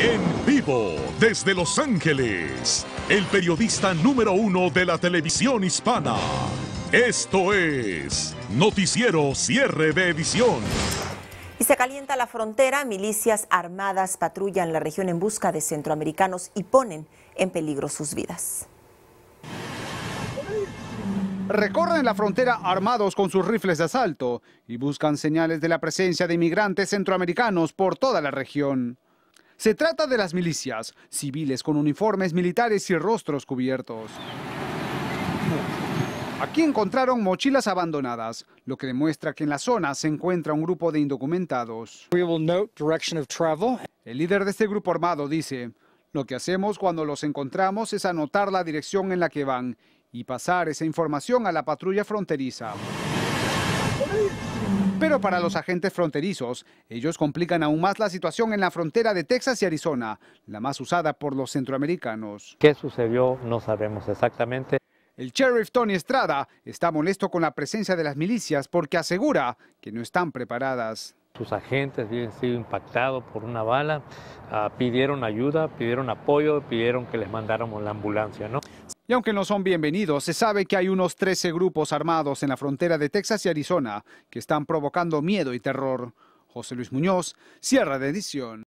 En vivo, desde Los Ángeles, el periodista número uno de la televisión hispana. Esto es Noticiero Cierre de Edición. Y se calienta la frontera, milicias armadas patrullan la región en busca de centroamericanos y ponen en peligro sus vidas. Recorren la frontera armados con sus rifles de asalto y buscan señales de la presencia de inmigrantes centroamericanos por toda la región. Se trata de las milicias, civiles con uniformes militares y rostros cubiertos. Aquí encontraron mochilas abandonadas, lo que demuestra que en la zona se encuentra un grupo de indocumentados. El líder de este grupo armado dice, lo que hacemos cuando los encontramos es anotar la dirección en la que van y pasar esa información a la patrulla fronteriza. Pero para los agentes fronterizos, ellos complican aún más la situación en la frontera de Texas y Arizona, la más usada por los centroamericanos. ¿Qué sucedió? No sabemos exactamente. El sheriff Tony Estrada está molesto con la presencia de las milicias porque asegura que no están preparadas. Sus agentes habían sido impactados por una bala, ah, pidieron ayuda, pidieron apoyo, pidieron que les mandáramos la ambulancia, ¿no? Y aunque no son bienvenidos, se sabe que hay unos 13 grupos armados en la frontera de Texas y Arizona que están provocando miedo y terror. José Luis Muñoz, cierra de Edición.